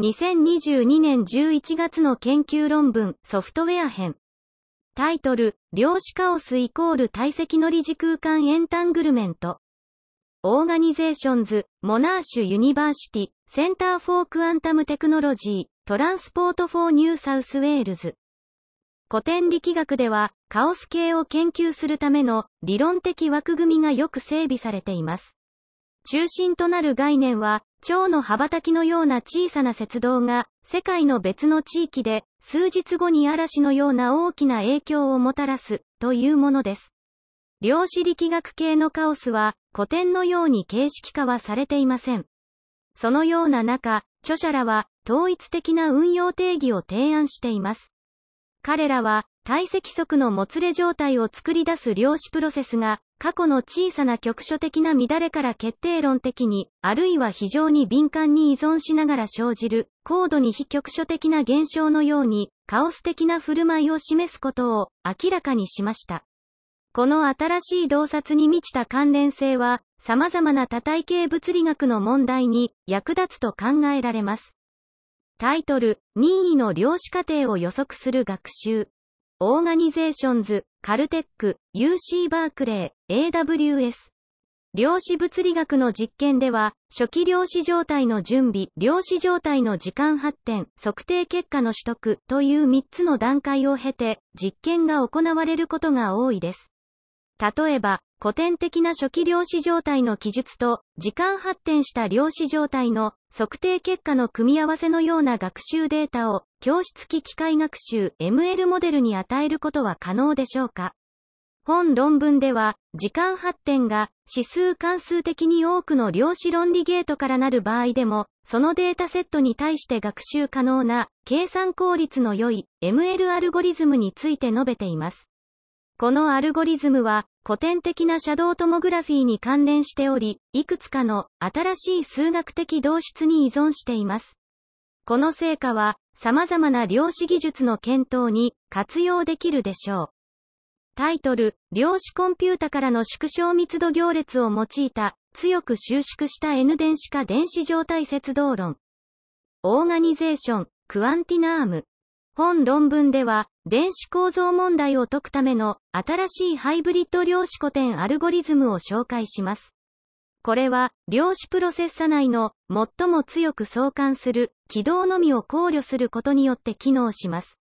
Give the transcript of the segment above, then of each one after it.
2022年11月の研究論文ソフトウェア編。タイトル、量子カオスイコール体積の理事空間エンタングルメント。オーガニゼーションズ、モナーシュユニバーシティ、センターフォークアンタムテクノロジー、トランスポートフォーニューサウスウェールズ。古典力学では、カオス系を研究するための理論的枠組みがよく整備されています。中心となる概念は、蝶の羽ばたきのような小さな雪道が、世界の別の地域で、数日後に嵐のような大きな影響をもたらす、というものです。量子力学系のカオスは、古典のように形式化はされていません。そのような中、著者らは、統一的な運用定義を提案しています。彼らは、体積速のもつれ状態を作り出す量子プロセスが、過去の小さな局所的な乱れから決定論的に、あるいは非常に敏感に依存しながら生じる、高度に非局所的な現象のように、カオス的な振る舞いを示すことを明らかにしました。この新しい洞察に満ちた関連性は、様々な多体系物理学の問題に役立つと考えられます。タイトル、任意の量子過程を予測する学習。オーガニゼーションズ、カルテック、UC バークレー、AWS。量子物理学の実験では、初期量子状態の準備、量子状態の時間発展、測定結果の取得という3つの段階を経て、実験が行われることが多いです。例えば、古典的な初期量子状態の記述と、時間発展した量子状態の測定結果の組み合わせのような学習データを、教室機機械学習 ML モデルに与えることは可能でしょうか本論文では、時間発展が指数関数的に多くの量子論理ゲートからなる場合でも、そのデータセットに対して学習可能な計算効率の良い ML アルゴリズムについて述べています。このアルゴリズムは、古典的なシャドウトモグラフィーに関連しており、いくつかの新しい数学的導出に依存しています。この成果は、様々な量子技術の検討に活用できるでしょう。タイトル、量子コンピュータからの縮小密度行列を用いた、強く収縮した N 電子化電子状態節動論。オーガニゼーション、クアンティナーム。本論文では、電子構造問題を解くための新しいハイブリッド量子古典アルゴリズムを紹介します。これは、量子プロセッサ内の最も強く相関する軌道のみを考慮することによって機能します。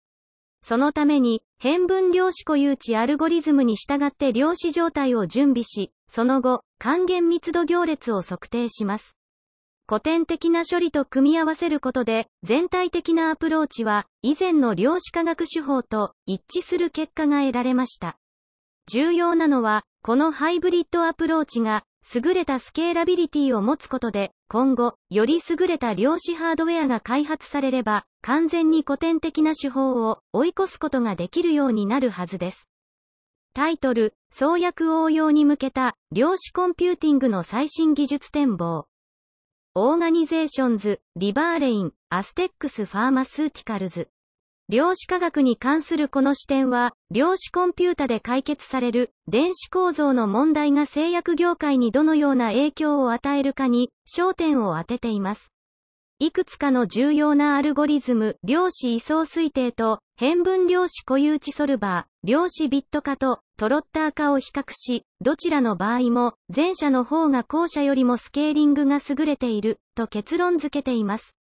そのために、変分量子固有値アルゴリズムに従って量子状態を準備し、その後、還元密度行列を測定します。古典的な処理と組み合わせることで、全体的なアプローチは、以前の量子科学手法と一致する結果が得られました。重要なのは、このハイブリッドアプローチが、優れたスケーラビリティを持つことで、今後、より優れた量子ハードウェアが開発されれば、完全に古典的な手法を追い越すことができるようになるはずです。タイトル、創薬応用に向けた量子コンピューティングの最新技術展望。オーガニゼーションズ、リバーレイン、アステックスファーマスーティカルズ。量子科学に関するこの視点は、量子コンピュータで解決される電子構造の問題が製薬業界にどのような影響を与えるかに焦点を当てています。いくつかの重要なアルゴリズム、量子位相推定と、変分量子固有値ソルバー、量子ビット化と、トロッター化を比較し、どちらの場合も、前者の方が後者よりもスケーリングが優れている、と結論付けています。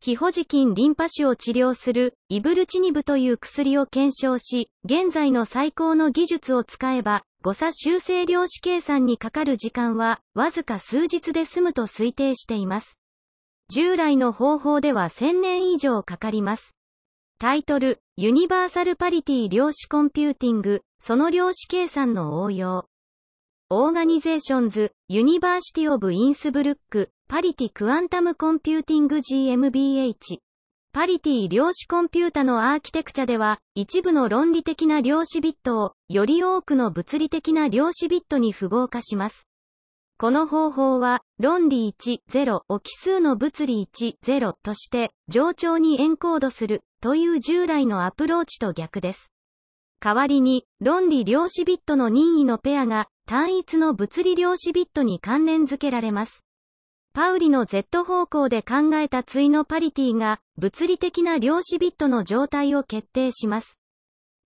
非保持菌リンパ腫を治療する、イブルチニブという薬を検証し、現在の最高の技術を使えば、誤差修正量子計算にかかる時間は、わずか数日で済むと推定しています。従来の方法では1000年以上かかります。タイトル、ユニバーサルパリティ量子コンピューティング、その量子計算の応用。オーガニゼーションズ、ユニバーシティオブインスブルック、パリティクアンタムコンピューティング GmbH。パリティ量子コンピュータのアーキテクチャでは、一部の論理的な量子ビットを、より多くの物理的な量子ビットに符号化します。この方法は、論理1、0を奇数の物理1、0として、冗長にエンコードする、という従来のアプローチと逆です。代わりに、論理量子ビットの任意のペアが、単一の物理量子ビットに関連付けられます。パウリの Z 方向で考えた対のパリティが、物理的な量子ビットの状態を決定します。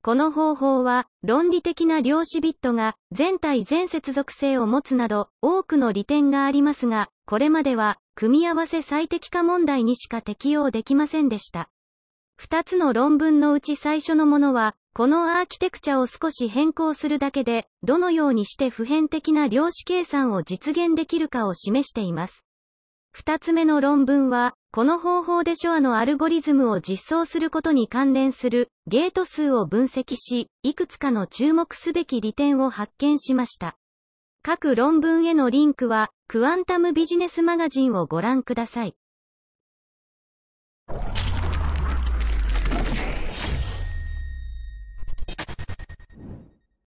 この方法は、論理的な量子ビットが、全体全接続性を持つなど、多くの利点がありますが、これまでは、組み合わせ最適化問題にしか適用できませんでした。二つの論文のうち最初のものは、このアーキテクチャを少し変更するだけで、どのようにして普遍的な量子計算を実現できるかを示しています。二つ目の論文は、この方法でショアのアルゴリズムを実装することに関連するゲート数を分析し、いくつかの注目すべき利点を発見しました。各論文へのリンクは、クアンタムビジネスマガジンをご覧ください。